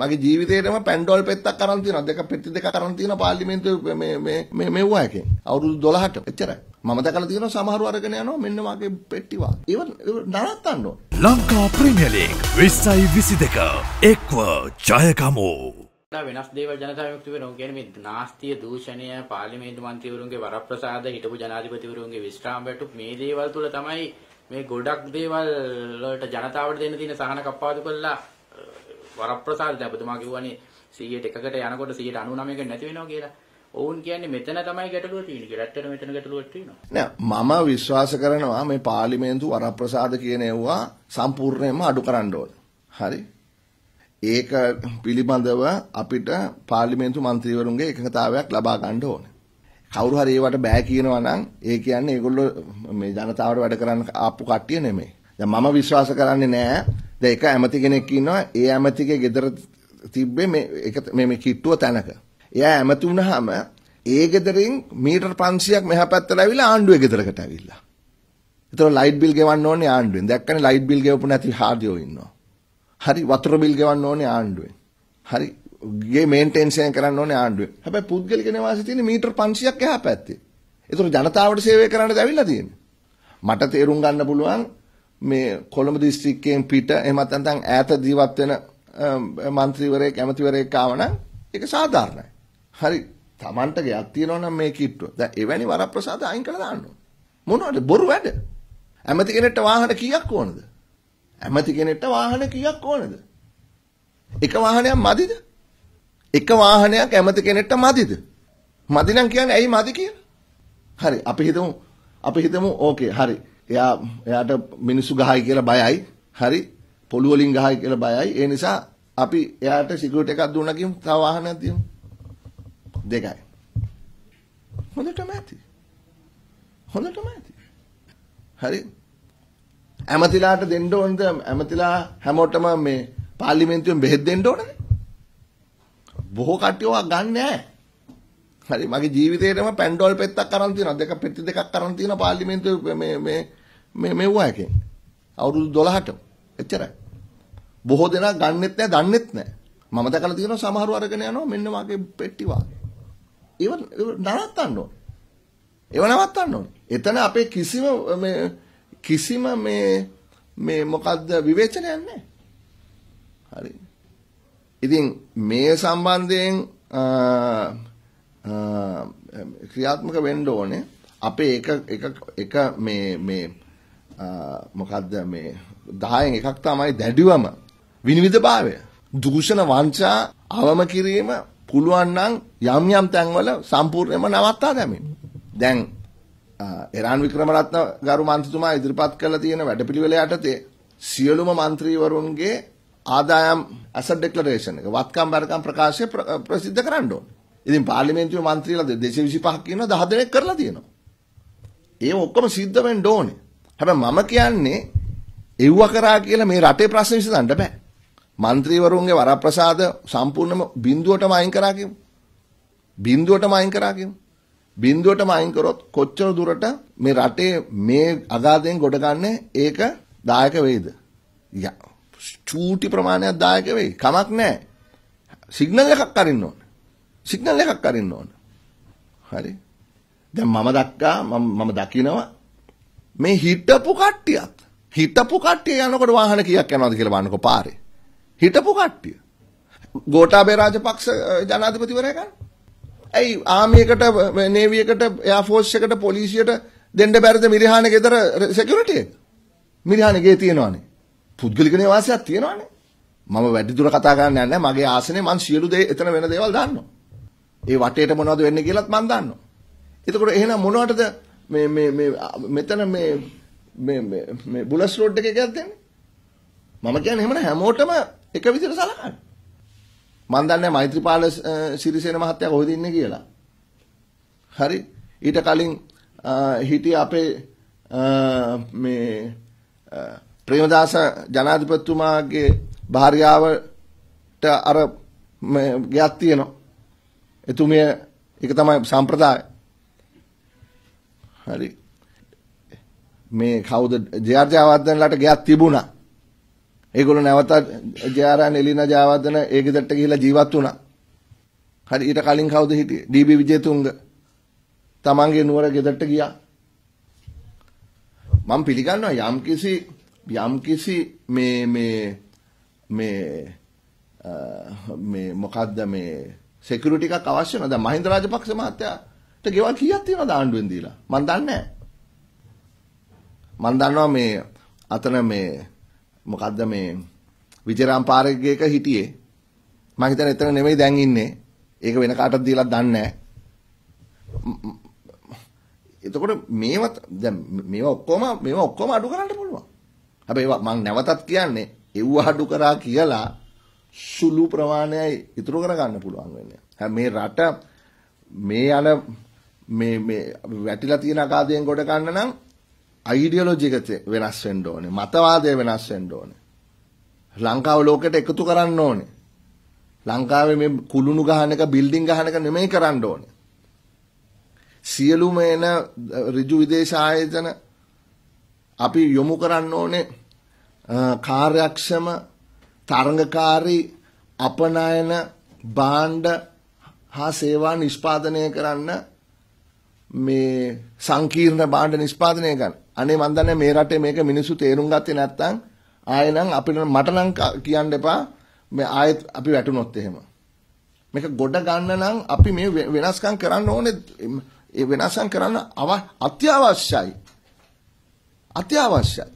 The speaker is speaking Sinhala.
මගේ ජීවිතේටම පැන්ඩෝල් පෙත්තක් අරන් තියෙනවා. දෙක පෙති දෙකක් අරන් තියෙනවා පාර්ලිමේන්තුවේ මේ මේ මේ මෙව්වා එකෙන්. අවුරුදු 12ට. එච්චරයි. මම දැකලා තියෙනවා සමහරව අරගෙන යනවා මෙන්න මගේ පෙට්ටිව. ඒව නරත්තන්න ඕන. ලංකා ප්‍රීමියර් ලීග් 2022 එක්ව ජයගමු. වෙනස් දේව ජනතාවයක්තු වෙනවා කියන්නේ මේ නාස්තිය දූෂණය පාර්ලිමේන්තු මන්ත්‍රීවරුන්ගේ වරප්‍රසාද හිටපු ජනාධිපතිවරුන්ගේ විස්්‍රාම වැටු මේ දේවල් තුල තමයි මේ ගොඩක් දේවල් වලට ජනතාවට දෙන්න තියෙන සහන කප්පාදු කරලා වරප්‍රසාද අපතුමා කිව්වනේ 100ට එකකට යනකොට 99ක නැති වෙනවා කියලා. ඔවුන් කියන්නේ මෙතන තමයි ගැටලුව තියෙන්නේ කියලා. ඇත්තට මෙතන ගැටලුවක් තියෙනවා. නෑ මම විශ්වාස කරනවා මේ පාර්ලිමේන්තු වරප්‍රසාද කියන ඒවා සම්පූර්ණයෙන්ම අඩු කරන්න ඕන. හරි. ඒක පිළිබඳව අපිට පාර්ලිමේන්තු මන්ත්‍රීවරුන්ගේ එකඟතාවයක් ලබා ගන්න ඕනේ. කවුරු හරි ඒවට බෑ කියනවා නම් ඒ කියන්නේ ඒගොල්ලෝ මේ ජනතාවට වැඩ කරන්න ආපු කට්ටිය නෙමෙයි. දැන් මම විශ්වාස කරන්නේ නෑ දැන් එක ඇමති කෙනෙක් ඉන්නවා ඒ ඇමතිගේ ගෙදර තිබ්බේ මේ එක මේ කිට්ටුව තැනක. එයා ඇමති වුණාම ඒ ගෙදරින් මීටර් 500ක් මෙහා පැත්තට ඇවිල්ලා ආණ්ඩුවේ ගෙදරකට ඇවිල්ලා. ඒතර ලයිට් බිල් ගෙවන්න ඕනේ ආණ්ඩුවෙන්. දැක්කනේ ලයිට් බිල් ගෙවපු නැති හාදියෝ ඉන්නවා. හරි වතුර බිල් ගෙවන්න ඕනේ ආණ්ඩුවෙන්. හරි ගේ මේන්ටේන්ස් එක කරන්න ඕනේ ආණ්ඩුවෙන්. හැබැයි පුද්ගලික නිවාසයේ තියෙන මීටර් 500ක් එහා පැත්තේ. ඒතර ජනතාවට සේවය කරන්නද ඇවිල්ලා තියෙන්නේ. මට තේරුම් ගන්න පුළුවන් මේ කොළඹ දිස්ත්‍රික්කයෙන් පිට එහෙමත් නැත්නම් ඈත ජීවත් වෙන മന്ത്രിවරයෙක් ඇමතිවරයෙක් ආවනම් ඒක සාධාරණයි. හරි. Tamanට ගයක් තියෙනවා නම් මේ කිට්ටුව. දැන් එවැනි වරප්‍රසාද අයින් කරලා දාන්න ඕන. මොනවද බොරු වැඩ? ඇමති කෙනෙක්ට වාහන කීයක් ඕනද? ඇමති කෙනෙක්ට වාහන කීයක් ඕනද? එක වාහනයක් මදිද? එක වාහනයක් ඇමති කෙනෙක්ට මදිද? මදි නම් කියන්නේ ඇයි මදි කියලා? හරි අපි හිතමු අපි හිතමු ඕකේ හරි එයා එයාට මිනිස්සු ගහයි කියලා බයයි. හරි. පොළු වලින් ගහයි කියලා බයයි. ඒ නිසා අපි එයාට සිකියුරිටි එකක් දුන්නා කියමු. තව වාහනයක් දෙමු. දෙකයි. හොඳටම ඇති. හොඳටම ඇති. හරි. ඇමතිලාට දෙන්න ඕනද? ඇමතිලා හැමෝටම මේ පාර්ලිමේන්තුවෙන් බෙහෙත් දෙන්න ඕනද? බොහෝ කට්ටිය ඔවා ගන්න නැහැ. හරි මගේ ජීවිතේටම පැන්ඩෝල් පෙත්තක් අරන් තියෙනවා. දෙක පෙති දෙකක් අරන් තියෙනවා පාර්ලිමේන්තුවේ මේ මේ මේ මේ වයකෙන් අවුරුදු 12ට එච්චරයි බොහෝ දෙනා ගන්නෙත් නැහැ දන්නෙත් නැහැ මම දැකලා තියෙනවා සමහරව අරගෙන යනවා මෙන්න වාගේ පෙට්ටි වාගේ ඒව නවත්තන්න ඕනේ ඒව නවත්තන්න ඕනේ එතන අපේ කිසිම මේ කිසිම මේ මේ මොකද්ද විවේචනයක් නැහැ හරි ඉතින් මේ සම්බන්ධයෙන් ක්‍රියාත්මක වෙන්න ඕනේ අපේ එක එක එක මේ මේ මොකක්ද මේ දායෙන් එකක් තමයි දැඩිවම විනිවිධභාවය. දූෂණ වංචා අවම කිරීම පුළුවන් නම් යම් යම් තැන්වල සම්පූර්ණයෙන්ම නවත්තා දැමීම. දැන් එරාන් වික්‍රමරත්න ගරු මන්ත්‍රීතුමා ඉදිරිපත් කළ තියෙන වැඩපිළිවෙල යටතේ සියලුම මන්ත්‍රීවරුන්ගේ ආදායම් ඇසට් ඩෙක්ලරේෂන් එක වත්කම් බරකම් ප්‍රකාශය ප්‍රසිද්ධ කරන්න ඕනේ. ඉතින් පාර්ලිමේන්තුවේ මන්ත්‍රීලා 225ක් ඉන්නවා 10 දෙනෙක් කරලා තියෙනවා. ඒ ඔක්කොම සිද්ධ වෙන්න ඕනේ. හැබැයි මම කියන්නේ එව්ව කරා කියලා මේ රටේ ප්‍රශ්න විසඳන්න බෑ. മന്ത്രിවරුන්ගේ වරප්‍රසාද සම්පූර්ණයෙන්ම බිඳුවටම අයින් කරා කියමු. බිඳුවටම අයින් කරා කියමු. බිඳුවටම අයින් කරොත් කොච්චර දුරට මේ රටේ මේ අගාධයෙන් ගොඩ ගන්න ඒක දායක වෙයිද? චූටි ප්‍රමාණයක් දායක වෙයි. කමක් නැහැ. සිග්නල් එකක් අරින්න ඕන. සිග්නල් එකක් අරින්න ඕන. හරි. දැන් මම දක්කා මම දකිනවා මේ හිටපු කට්ටියක් හිටපු කට්ටිය යනකොට වාහන කීයක් යනවද කියලා බලන්නකෝ පාරේ. හිටපු කට්ටිය. ගෝඨාභය රාජපක්ෂ ජනාධිපතිවරයා ගන්න. ඇයි ආමියකට නේවියකට එයාෆෝස් එකට පොලිසියට දෙන්න බැරිද මිරිහාන ගෙදර සෙකියුරිටි එක? මිරිහාන ගේ තියෙනවනේ. පුද්ගලික නිවාසයක් තියෙනවනේ. මම වැඩි දුර කතා කරන්න යන්නේ මගේ ආසනේ මං සියලු දේ එතන වෙන දේවල් දාන්නවා. ඒ වටේට මොනවද වෙන්නේ කියලාත් මං දාන්නවා. එතකොට එහෙනම් මොනවටද මේ මේ මේ මෙතන මේ මේ මේ බුලස් රෝඩ් එකේ එකක් දෙන්නේ. මම කියන්නේ එහෙමනේ හැමෝටම එක විදිහට සලකන්න. මම දන්නේ මෛත්‍රීපාල සිරිසේන මහත්තයා කොහෙද ඉන්නේ කියලා. හරි. ඊට කලින් හිටිය අපේ මේ ප්‍රේමදාස ජනාධිපතිතුමාගේ භාර්යාවට අර ගැක් තියෙනවා. එතුමිය ඒක තමයි සම්ප්‍රදාය. හරි මේ කවුද ජයාර් ජයවර්ධනලාට ගයක් තිබුණා ඒගොල්ලෝ නැවත ජයාරන් එලිනා ජයවර්ධන ඒ ගෙදරට ගිහිලා ජීවත් වුණා හරි ඊට කලින් කවුද හිටියේ ඩීබී විජේතුංග තමන්ගේ නුවර ගෙදරට ගියා මම පිළිගන්නවා යම්කිසි යම්කිසි මේ මේ මේ මේ මොකද්ද මේ සෙකියුරිටි එකක් අවශ්‍ය නැද මහින්ද රාජපක්ෂ මහත්තයා ට ගෙවල් කීයක් තියෙනවද ආණ්ඩුවෙන් දීලා? මන් දන්නේ මන් දන්නවා මේ අතන මේ මොකද්ද මේ විජේරාම් පාරේගේ එක හිටියේ. මම හිතන්නේ එතන නෙමෙයි දැන් ඉන්නේ. ඒක වෙන කාටවත් දීලා දන්නේ එතකොට මේවත් දැන් මේවා ඔක්කොම මේවා ඔක්කොම අඩු කරන්න පුළුවන්. හැබැයි මම නැවතත් කියන්නේ එව්ව අඩු කරා කියලා සුළු ප්‍රමාණයයි ඉතුරු කර ගන්න පුළුවන් වෙන්නේ. මේ රට මේ යන මේ මේ වැටිලා තියෙන අකාදයෙන් ගොඩ ගන්න නම් අයිඩියොලොජි එක වෙනස් වෙන්න ඕනේ. මතවාදය වෙනස් වෙන්න ඕනේ. ලංකාව ලෝකෙට එකතු කරන්න ඕනේ. ලංකාවේ මේ කුළුණු ගහන එක බිල්ඩින් ගහන එක නෙමෙයි කරන්න ඕනේ. සියලුම එන ඍජු විදේශ ආයතන අපි යොමු කරන්න ඕනේ කාර්යක්ෂම තරඟකාරී අපනයන භාණ්ඩ හා සේවා නිෂ්පාදනය කරන්න මේ සංකීර්ණ භාණ්ඩ නිෂ්පාදනය ගන්න. අනේ මන් දන්නේ මේ රටේ මේක මිනිස්සු තේරුම් ගත්තේ නැත්නම් ආයෙ නම් අපිට මට නම් කියන්න එපා මේ ආයෙත් අපි වැටුනොත් එහෙම. මේක ගොඩ ගන්න නම් අපි මේ වෙනස්කම් කරන්න ඕනේ ඒ වෙනස්කම් කරන්න අත්‍යවශ්‍යයි. අත්‍යවශ්‍යයි.